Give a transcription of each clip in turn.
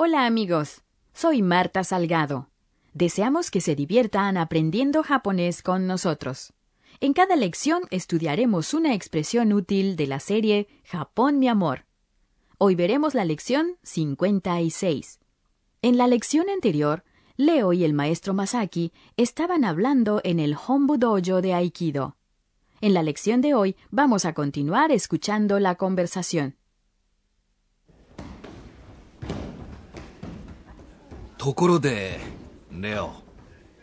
Hola amigos, soy Marta Salgado. Deseamos que se diviertan aprendiendo japonés con nosotros. En cada lección estudiaremos una expresión útil de la serie Japón mi amor. Hoy veremos la lección 56. En la lección anterior, Leo y el maestro Masaki estaban hablando en el Hombu Dojo de Aikido. En la lección de hoy vamos a continuar escuchando la conversación. ところでレオ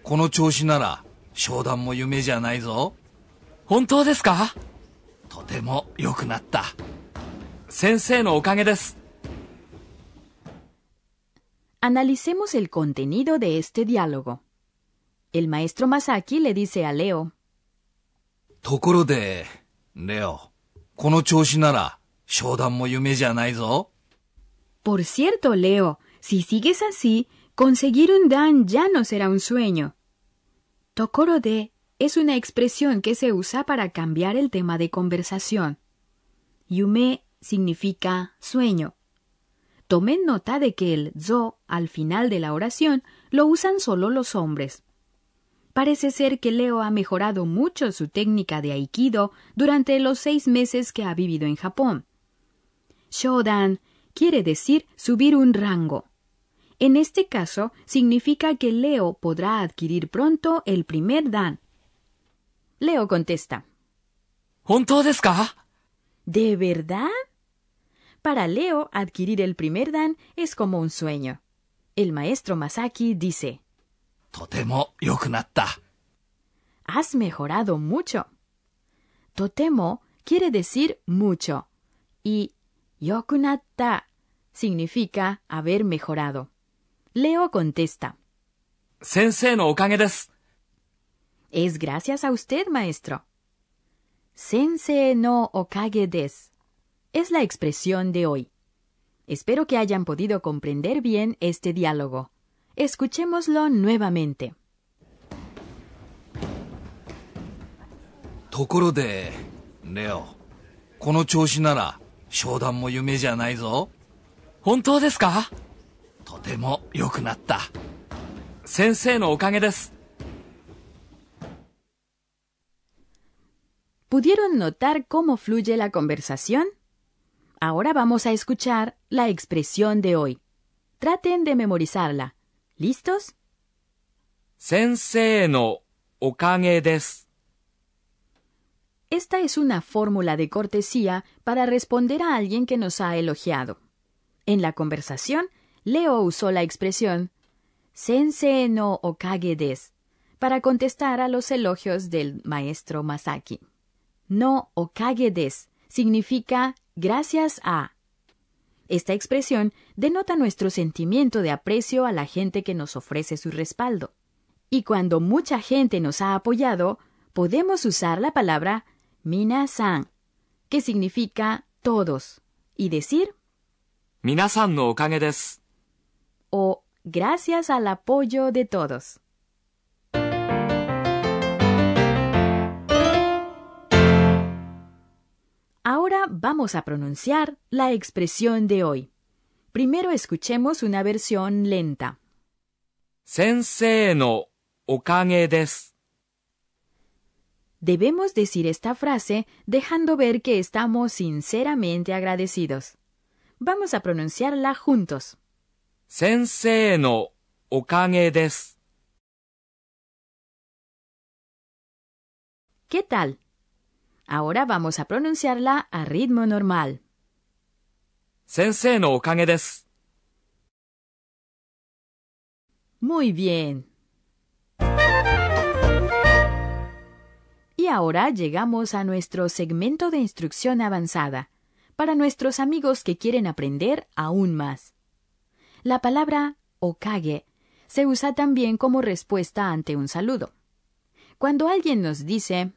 この調子なら商談も夢じゃないぞ本当ですかとても良くなった先生のおかげです Analicemos el contenido de este diálogo. El maestro Masaki le dice a Leo: ところで、レオ、この調子なら商談も夢じゃないぞ。Por cierto, Leo, si sigues así, Conseguir un dan ya no será un sueño. Tokoro de es una expresión que se usa para cambiar el tema de conversación. Yume significa sueño. Tomen nota de que el zo al final de la oración lo usan solo los hombres. Parece ser que Leo ha mejorado mucho su técnica de aikido durante los seis meses que ha vivido en Japón. Shodan quiere decir subir un rango. En este caso, significa que Leo podrá adquirir pronto el primer dan. Leo contesta. ¿De verdad? Para Leo, adquirir el primer dan es como un sueño. El maestro Masaki dice: ¡Totemo Has mejorado mucho. Totemo quiere decir mucho y yokunatta significa haber mejorado. Leo contesta. Sensei no Es gracias a usted, maestro. Sensei no okage Es la expresión de hoy. Espero que hayan podido comprender bien este diálogo. Escuchémoslo nuevamente. un verdad? ¿Pudieron notar cómo fluye la conversación? Ahora vamos a escuchar la expresión de hoy. Traten de memorizarla. ¿Listos? Sensei no okage Esta es una fórmula de cortesía para responder a alguien que nos ha elogiado. En la conversación Leo usó la expresión Sensei no Okage para contestar a los elogios del maestro Masaki. No Okage significa gracias a. Esta expresión denota nuestro sentimiento de aprecio a la gente que nos ofrece su respaldo. Y cuando mucha gente nos ha apoyado, podemos usar la palabra minasan, que significa todos, y decir Minasan no okage o gracias al apoyo de todos. Ahora vamos a pronunciar la expresión de hoy. Primero escuchemos una versión lenta. Sensei no okage Debemos decir esta frase dejando ver que estamos sinceramente agradecidos. Vamos a pronunciarla juntos. ¿Qué tal? Ahora vamos a pronunciarla a ritmo normal. Muy bien. Y ahora llegamos a nuestro segmento de instrucción avanzada, para nuestros amigos que quieren aprender aún más. La palabra okage se usa también como respuesta ante un saludo. Cuando alguien nos dice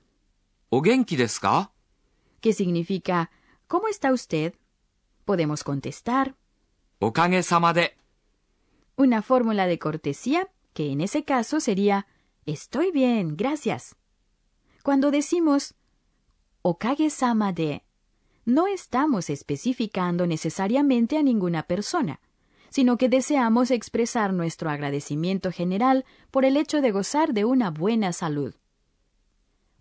Ogenki desu que significa ¿Cómo está usted? podemos contestar Okage sama de. Una fórmula de cortesía que en ese caso sería Estoy bien, gracias. Cuando decimos Okage sama de, no estamos especificando necesariamente a ninguna persona sino que deseamos expresar nuestro agradecimiento general por el hecho de gozar de una buena salud.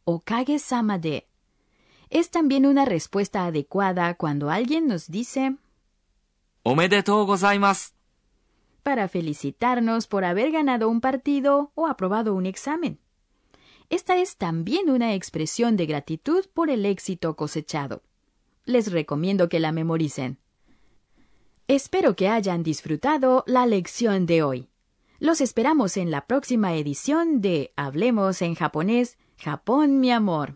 Okage sama de es también una respuesta adecuada cuando alguien nos dice Omedetou gozaimasu para felicitarnos por haber ganado un partido o aprobado un examen. Esta es también una expresión de gratitud por el éxito cosechado. Les recomiendo que la memoricen. Espero que hayan disfrutado la lección de hoy. Los esperamos en la próxima edición de Hablemos en japonés, Japón mi amor.